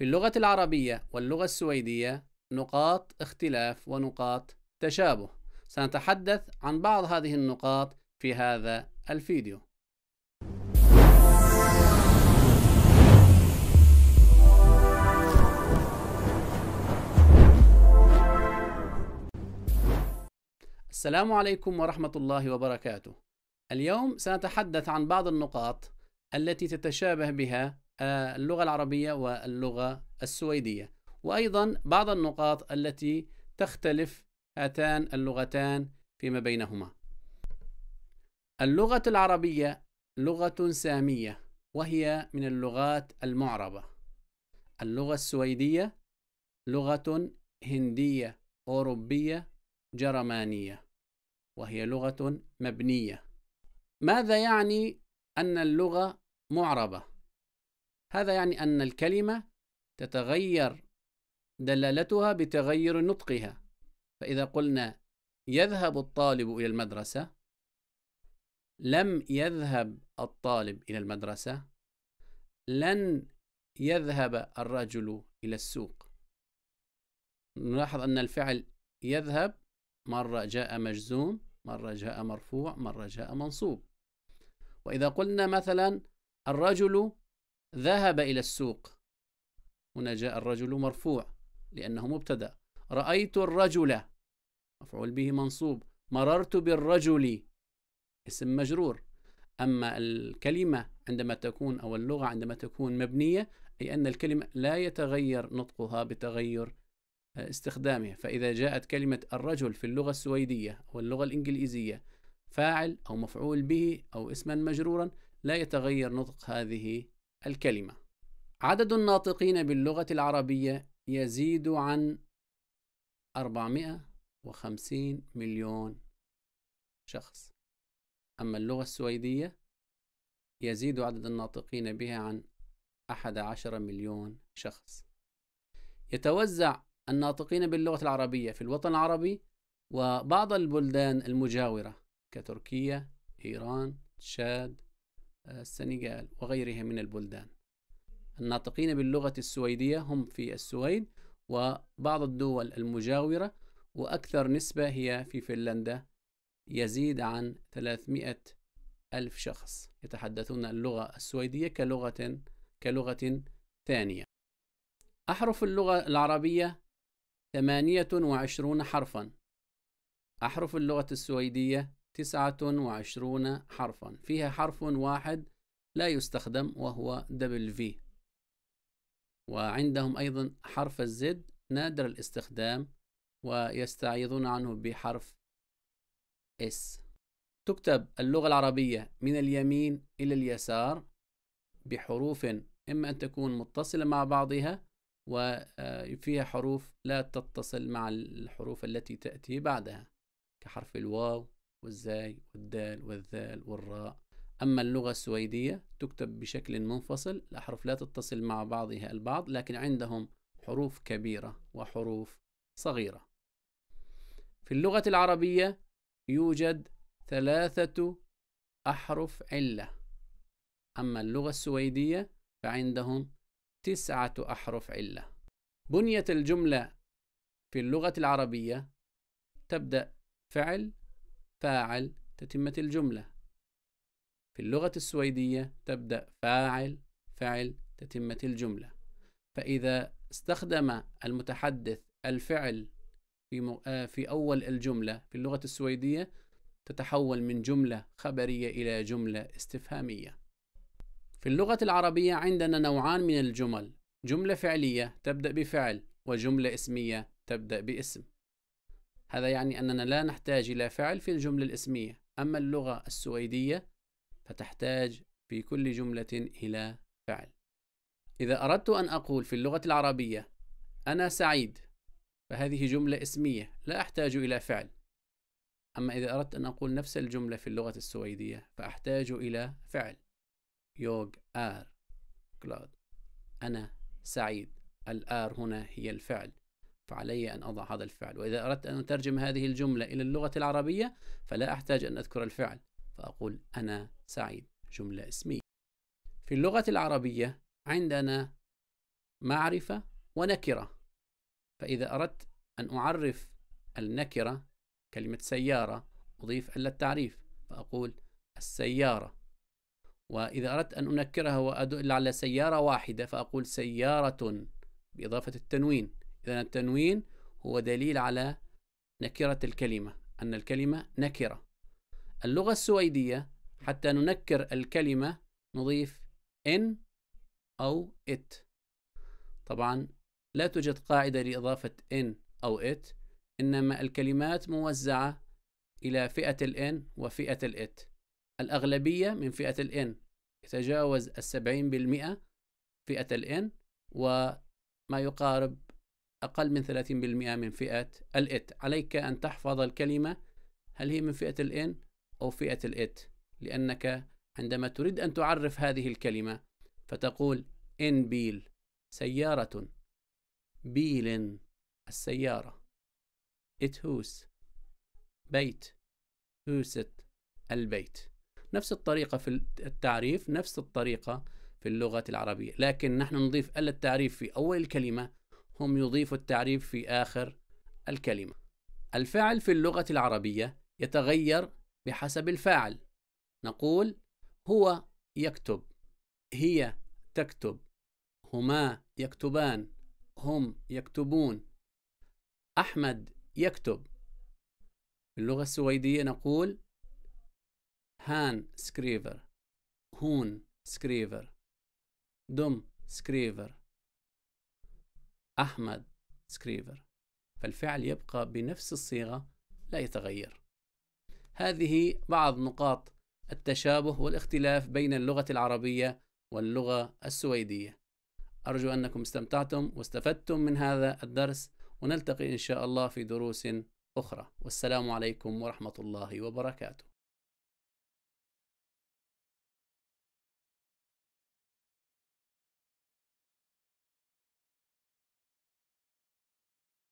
في اللغة العربية واللغة السويدية نقاط اختلاف ونقاط تشابه سنتحدث عن بعض هذه النقاط في هذا الفيديو السلام عليكم ورحمة الله وبركاته اليوم سنتحدث عن بعض النقاط التي تتشابه بها آه، اللغة العربية واللغة السويدية وأيضا بعض النقاط التي تختلف هاتان اللغتان فيما بينهما اللغة العربية لغة سامية وهي من اللغات المعربة اللغة السويدية لغة هندية أوروبية جرمانية وهي لغة مبنية ماذا يعني أن اللغة معربة؟ هذا يعني أن الكلمة تتغير دلالتها بتغير نطقها فإذا قلنا يذهب الطالب إلى المدرسة لم يذهب الطالب إلى المدرسة لن يذهب الرجل إلى السوق نلاحظ أن الفعل يذهب مرة جاء مجزوم مرة جاء مرفوع مرة جاء منصوب وإذا قلنا مثلا الرجل ذهب إلى السوق هنا جاء الرجل مرفوع لأنه مبتدأ رأيت الرجل مفعول به منصوب مررت بالرجل اسم مجرور أما الكلمة عندما تكون أو اللغة عندما تكون مبنية أي أن الكلمة لا يتغير نطقها بتغير آه، استخدامها فإذا جاءت كلمة الرجل في اللغة السويدية أو اللغة الإنجليزية فاعل أو مفعول به أو اسما مجرورا لا يتغير نطق هذه الكلمة عدد الناطقين باللغة العربية يزيد عن 450 مليون شخص أما اللغة السويدية يزيد عدد الناطقين بها عن 11 مليون شخص يتوزع الناطقين باللغة العربية في الوطن العربي وبعض البلدان المجاورة كتركيا، إيران، تشاد، السنغال وغيرها من البلدان الناطقين باللغة السويدية هم في السويد وبعض الدول المجاورة وأكثر نسبة هي في فنلندا يزيد عن 300 ألف شخص يتحدثون اللغة السويدية كلغة كلغة ثانية أحرف اللغة العربية 28 حرفا أحرف اللغة السويدية تسعة وعشرون حرفا فيها حرف واحد لا يستخدم وهو دبل في وعندهم أيضا حرف الزد نادر الاستخدام ويستعيضون عنه بحرف اس تكتب اللغة العربية من اليمين إلى اليسار بحروف إما أن تكون متصلة مع بعضها وفيها آه، حروف لا تتصل مع الحروف التي تأتي بعدها كحرف الواو والزاي والدال والذال والراء أما اللغة السويدية تكتب بشكل منفصل الأحرف لا تتصل مع بعضها البعض لكن عندهم حروف كبيرة وحروف صغيرة في اللغة العربية يوجد ثلاثة أحرف علة أما اللغة السويدية فعندهم تسعة أحرف علة بنية الجملة في اللغة العربية تبدأ فعل فاعل تتمة الجملة في اللغة السويدية تبدأ فاعل فعل تتمة الجملة فإذا استخدم المتحدث الفعل في آه، في أول الجملة في اللغة السويدية تتحول من جملة خبرية إلى جملة استفهامية. في اللغة العربية عندنا نوعان من الجمل، جملة فعلية تبدأ بفعل، وجملة اسمية تبدأ باسم. هذا يعني أننا لا نحتاج إلى فعل في الجملة الاسمية أما اللغة السويدية فتحتاج في كل جملة إلى فعل إذا أردت أن أقول في اللغة العربية أنا سعيد فهذه جملة اسمية لا أحتاج إلى فعل أما إذا أردت أن أقول نفس الجملة في اللغة السويدية فأحتاج إلى فعل يوغ آر كلود أنا سعيد الآر هنا هي الفعل فعلي أن أضع هذا الفعل وإذا أردت أن أترجم هذه الجملة إلى اللغة العربية فلا أحتاج أن أذكر الفعل فأقول أنا سعيد جملة اسمية في اللغة العربية عندنا معرفة ونكرة فإذا أردت أن أعرف النكرة كلمة سيارة أضيف ألا التعريف فأقول السيارة وإذا أردت أن أنكرها وأدل على سيارة واحدة فأقول سيارة بإضافة التنوين إذا التنوين هو دليل على نكرة الكلمة أن الكلمة نكرة اللغة السويدية حتى ننكر الكلمة نضيف إن أو إت طبعا لا توجد قاعدة لإضافة إن أو إت إنما الكلمات موزعة إلى فئة الإن وفئة الإت الأغلبية من فئة الإن يتجاوز السبعين بالمئة فئة الإن وما يقارب أقل من 30% من فئة الإت عليك أن تحفظ الكلمة هل هي من فئة الإن أو فئة الإت لأنك عندما تريد أن تعرف هذه الكلمة فتقول إن بيل سيارة بيل السيارة إت هوس بيت هوست البيت نفس الطريقة في التعريف نفس الطريقة في اللغة العربية لكن نحن نضيف ال التعريف في أول الكلمة هم يضيفوا التعريف في آخر الكلمة. الفعل في اللغة العربية يتغير بحسب الفاعل. نقول: هو يكتب، هي تكتب، هما يكتبان، هم يكتبون، أحمد يكتب. في اللغة السويدية نقول: هان سكريفر، هون سكريفر، دم سكريفر، أحمد سكريفر فالفعل يبقى بنفس الصيغة لا يتغير هذه بعض نقاط التشابه والاختلاف بين اللغة العربية واللغة السويدية أرجو أنكم استمتعتم واستفدتم من هذا الدرس ونلتقي إن شاء الله في دروس أخرى والسلام عليكم ورحمة الله وبركاته